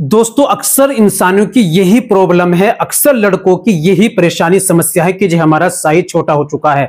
दोस्तों अक्सर इंसानों की यही प्रॉब्लम है अक्सर लड़कों की यही परेशानी समस्या है कि जो हमारा साइज छोटा हो चुका है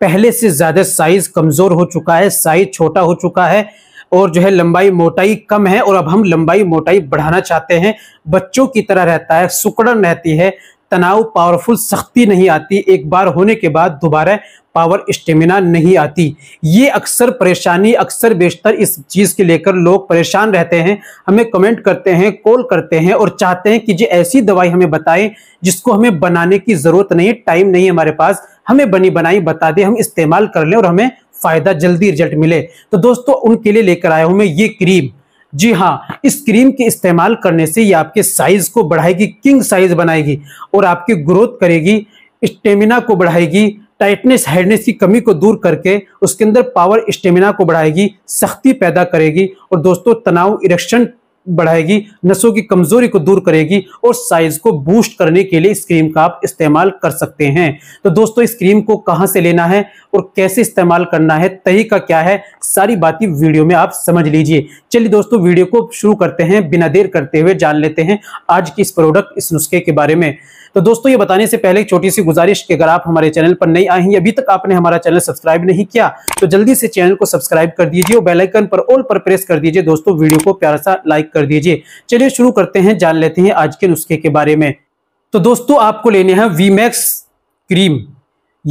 पहले से ज्यादा साइज कमजोर हो चुका है साइज छोटा हो चुका है और जो है लंबाई मोटाई कम है और अब हम लंबाई मोटाई बढ़ाना चाहते हैं बच्चों की तरह रहता है सुकड़न रहती है तनाव पावरफुल सख्ती नहीं आती एक बार होने के बाद दोबारा पावर स्टेमिना नहीं आती ये अक्सर परेशानी अक्सर बेशतर इस चीज़ के लेकर लोग परेशान रहते हैं हमें कमेंट करते हैं कॉल करते हैं और चाहते हैं कि जी ऐसी दवाई हमें बताएं जिसको हमें बनाने की ज़रूरत नहीं है टाइम नहीं है हमारे पास हमें बनी बनाई बता दे हम इस्तेमाल कर लें और हमें फ़ायदा जल्दी रिजल्ट मिले तो दोस्तों उनके लिए लेकर आया हूँ मैं ये क्रीम जी हाँ इस क्रीम के इस्तेमाल करने से ये आपके साइज को बढ़ाएगी किंग साइज बनाएगी और आपकी ग्रोथ करेगी स्टेमिना को बढ़ाएगी टाइटनेस हेडनेस की कमी को दूर करके उसके अंदर पावर स्टेमिना को बढ़ाएगी सख्ती पैदा करेगी और दोस्तों तनाव इरेक्शन बढ़ाएगी नसों की कमजोरी को दूर करेगी और साइज को बूस्ट करने के लिए इस क्रीम का आप इस्तेमाल कर सकते हैं तो दोस्तों इस क्रीम को कहां से लेना है और कैसे इस्तेमाल करना है तही का क्या है सारी बातें वीडियो में आप समझ लीजिए चलिए दोस्तों वीडियो को शुरू करते हैं बिना देर करते हुए जान लेते हैं आज की इस प्रोडक्ट इस नुस्खे के बारे में तो दोस्तों ये बताने से पहले एक छोटी सी गुजारिश की अगर आप हमारे चैनल पर नहीं आए अभी तक आपने हमारा चैनल सब्सक्राइब नहीं किया तो जल्दी से चैनल को सब्सक्राइब कर दीजिए और बेलाइकन पर ऑल पर प्रेस कर दीजिए दोस्तों वीडियो को प्यार सा लाइक कर दीजिए चलिए शुरू करते हैं जान लेते हैं आज के नुस्खे के बारे में तो दोस्तों आपको लेने हैं वीमैक्स क्रीम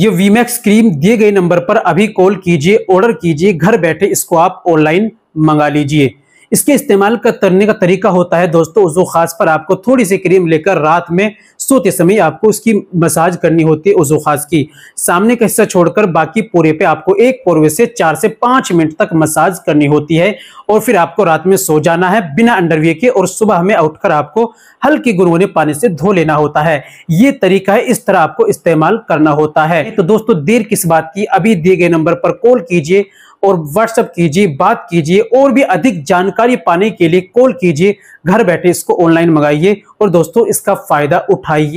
ये वीमैक्स क्रीम दिए गए नंबर पर अभी कॉल कीजिए ऑर्डर कीजिए घर बैठे इसको आप ऑनलाइन मंगा लीजिए इसके इस्तेमाल का करने का तरीका होता है दोस्तों उजू खास पर आपको थोड़ी सी क्रीम लेकर रात में सोते समय आपको उसकी मसाज करनी होती है उजू खास की सामने का हिस्सा छोड़कर बाकी पूरे पे आपको एक पूर्वे से चार से पांच मिनट तक मसाज करनी होती है और फिर आपको रात में सो जाना है बिना अंडरवे के और सुबह में उठकर आपको हल्के गुनगुने पानी से धो लेना होता है ये तरीका है इस तरह आपको इस्तेमाल करना होता है तो दोस्तों देर किस बात की अभी दिए गए नंबर पर कॉल कीजिए और व्हाट्सएप कीजिए बात कीजिए और भी अधिक जानकारी पाने के लिए कॉल कीजिए घर बैठे इसको ऑनलाइन मंगाइए और दोस्तों इसका फायदा उठाइए